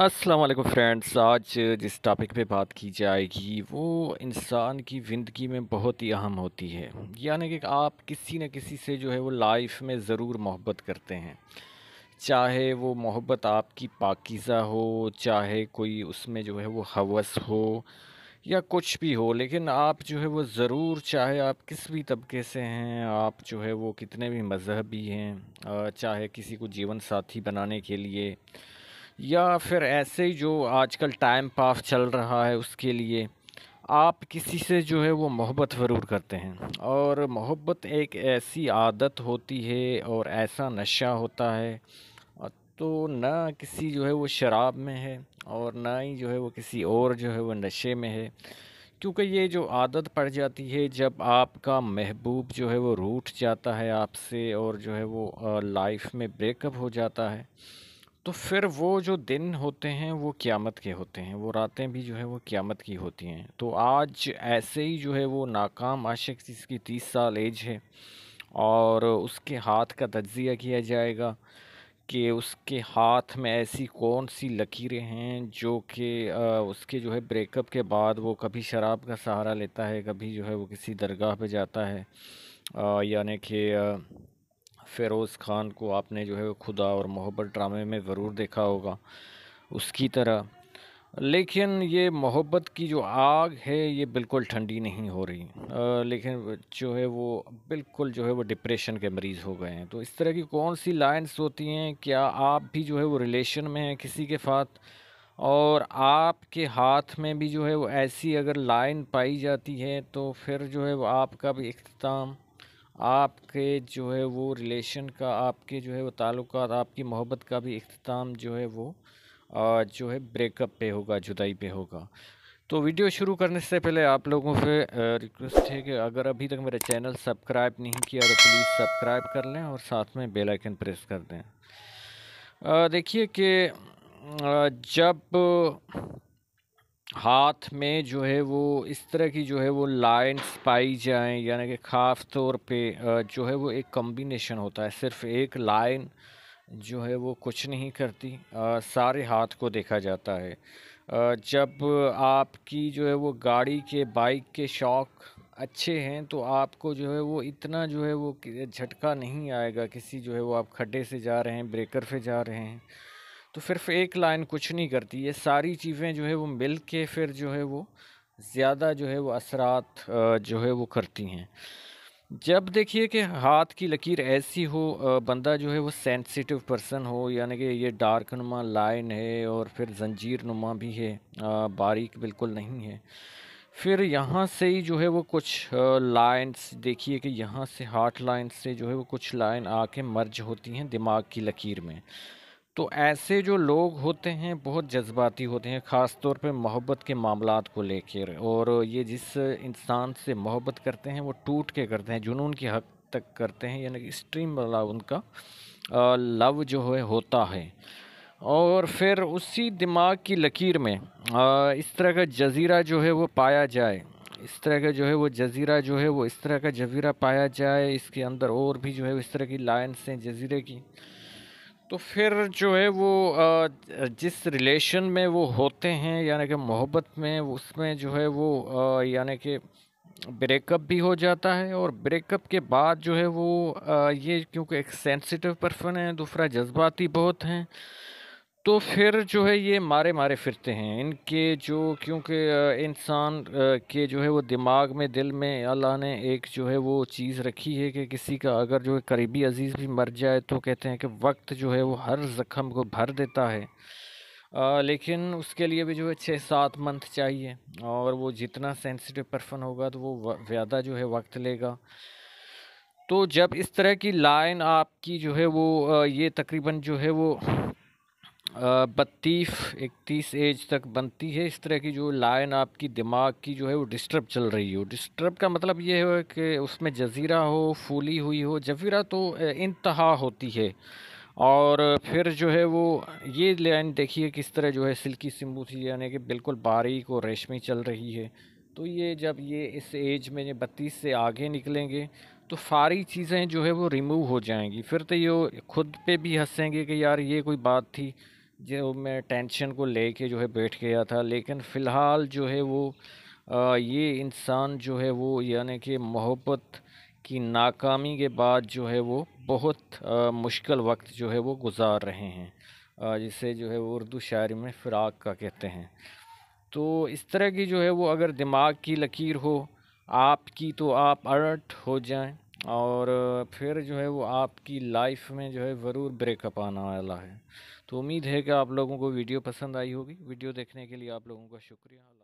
अस्सलाम वालेकुम फ्रेंड्स आज जिस टॉपिक पे बात की जाएगी वो इंसान की ज़िंदगी में बहुत ही अहम होती है यानी कि आप किसी न किसी से जो है वो लाइफ में ज़रूर मोहब्बत करते हैं चाहे वो मोहब्बत आपकी पाकिज़ा हो चाहे कोई उसमें जो है वो हवस हो या कुछ भी हो लेकिन आप जो है वो ज़रूर चाहे आप किस भी तबके से हैं आप जो है वो कितने भी मजहबी हैं चाहे किसी को जीवन साथी बनाने के लिए या फिर ऐसे ही जो आजकल टाइम पास चल रहा है उसके लिए आप किसी से जो है वो मोहब्बत ज़रूर करते हैं और मोहब्बत एक ऐसी आदत होती है और ऐसा नशा होता है तो ना किसी जो है वो शराब में है और ना ही जो है वो किसी और जो है वो नशे में है क्योंकि ये जो आदत पड़ जाती है जब आपका महबूब जो है वो रूठ जाता है आपसे और जो है वो लाइफ में ब्रेकअप हो जाता है तो फिर वो जो दिन होते हैं वो क़ियामत के होते हैं वो रातें भी जो है वो क्यामत की होती हैं तो आज ऐसे ही जो है वो नाकाम आशिक जिसकी तीस साल एज है और उसके हाथ का तज़िया किया जाएगा कि उसके हाथ में ऐसी कौन सी लकीरें हैं जो कि उसके जो है ब्रेकअप के बाद वो कभी शराब का सहारा लेता है कभी जो है वो किसी दरगाह पे जाता है यानी कि फ़िरोज़ ख़ान को आपने जो है खुदा और मोहब्बत ड्रामे में ज़रूर देखा होगा उसकी तरह लेकिन ये मोहब्बत की जो आग है ये बिल्कुल ठंडी नहीं हो रही आ, लेकिन जो है वो बिल्कुल जो है वो डिप्रेशन के मरीज़ हो गए हैं तो इस तरह की कौन सी लाइंस होती हैं क्या आप भी जो है वो रिलेशन में हैं किसी के साथ और आपके हाथ में भी जो है वो ऐसी अगर लाइन पाई जाती है तो फिर जो है वो आपका भी अख्ताम आपके जो है वो रिलेशन का आपके जो है वो ताल्लुकात आपकी मोहब्बत का भी अख्ताम जो है वो आ, जो है ब्रेकअप पे होगा जुदाई पे होगा तो वीडियो शुरू करने से पहले आप लोगों से रिक्वेस्ट है कि अगर अभी तक मेरा चैनल सब्सक्राइब नहीं किया तो प्लीज़ सब्सक्राइब कर लें और साथ में बेल आइकन प्रेस कर दें देखिए कि जब हाथ में जो है वो इस तरह की जो है वो लाइन्स पाई जाएँ यानी कि ख़ास तौर पे जो है वो एक कम्बिनेशन होता है सिर्फ एक लाइन जो है वो कुछ नहीं करती आ, सारे हाथ को देखा जाता है आ, जब आपकी जो है वो गाड़ी के बाइक के शौक़ अच्छे हैं तो आपको जो है वो इतना जो है वो झटका नहीं आएगा किसी जो है वो आप खड्डे से जा रहे हैं ब्रेकर से जा रहे हैं तो फिर एक लाइन कुछ नहीं करती ये सारी चीज़ें जो है वो मिल के फिर जो है वो ज़्यादा जो है वो असरात जो है वो करती हैं जब देखिए कि हाथ की लकीर ऐसी हो बंदा जो है वो सेंसिटिव पर्सन हो यानी कि ये डार्क नुमा लाइन है और फिर जंजीर नुमा भी है बारीक बिल्कुल नहीं है फिर यहाँ से ही जो है वो कुछ लाइंस देखिए कि यहाँ से हार्ट लाइन से जो है वो कुछ लाइन आके मर्ज होती हैं दिमाग की लकीर में तो ऐसे जो लोग होते हैं बहुत जज्बाती होते हैं ख़ास तौर पे मोहब्बत के मामला को लेकर और ये जिस इंसान से मोहब्बत करते हैं वो टूट के करते हैं जुनून के हक तक करते हैं यानी कि स्ट्रीम वाला उनका लव जो है होता है और फिर उसी दिमाग की लकीर में इस तरह का जजीरा जो है वो पाया जाए इस तरह का जो है वो जजीरा जो है वो इस तरह का जजीरा पाया जाए इसके अंदर और भी जो है इस तरह की लाइन्स हैं जजीरे की तो फिर जो है वो जिस रिलेशन में वो होते हैं यानी कि मोहब्बत में उसमें जो है वो यानी कि ब्रेकअप भी हो जाता है और ब्रेकअप के बाद जो है वो ये क्योंकि एक सेंसिटिव पर्सन है दूसरा जज्बाती बहुत हैं तो फिर जो है ये मारे मारे फिरते हैं इनके जो क्योंकि इंसान के जो है वो दिमाग में दिल में अल्लाह ने एक जो है वो चीज़ रखी है कि किसी का अगर जो है करीबी अजीज़ भी मर जाए तो कहते हैं कि वक्त जो है वो हर ज़ख़म को भर देता है आ, लेकिन उसके लिए भी जो है छः सात मंथ चाहिए और वो जितना सेंसिटिव पर्सन होगा तो वो ज़्यादा जो है वक्त लेगा तो जब इस तरह की लाइन आपकी जो है वो ये तकरीबन जो है वो बत्तीस इकतीस एज तक बनती है इस तरह की जो लाइन आपकी दिमाग की जो है वो डिस्टर्ब चल रही हो डिस्टर्ब का मतलब ये है कि उसमें जजीरा हो फूली हुई हो जजीरा तो इंतहा होती है और फिर जो है वो ये लाइन देखिए किस तरह जो है सिल्की सिम्बू थी यानी कि बिल्कुल बारीक और रेशमी चल रही है तो ये जब ये इस एज में बत्तीस से आगे निकलेंगे तो सारी चीज़ें जो है वो रिमूव हो जाएंगी फिर तो ये खुद पे भी हंसेंगे कि यार ये कोई बात थी जो मैं टेंशन को लेके जो है बैठ गया था लेकिन फ़िलहाल जो है वो आ, ये इंसान जो है वो यानी कि मोहब्बत की नाकामी के बाद जो है वो बहुत आ, मुश्किल वक्त जो है वो गुजार रहे हैं जिसे जो है वो उर्दू शायरी में फ़िराक का कहते हैं तो इस तरह की जो है वो अगर दिमाग की लकीर हो आपकी तो आप अलर्ट हो जाएं और फिर जो है वो आपकी लाइफ में जो है ज़रूर ब्रेकअप आने वाला है तो उम्मीद है कि आप लोगों को वीडियो पसंद आई होगी वीडियो देखने के लिए आप लोगों का शुक्रिया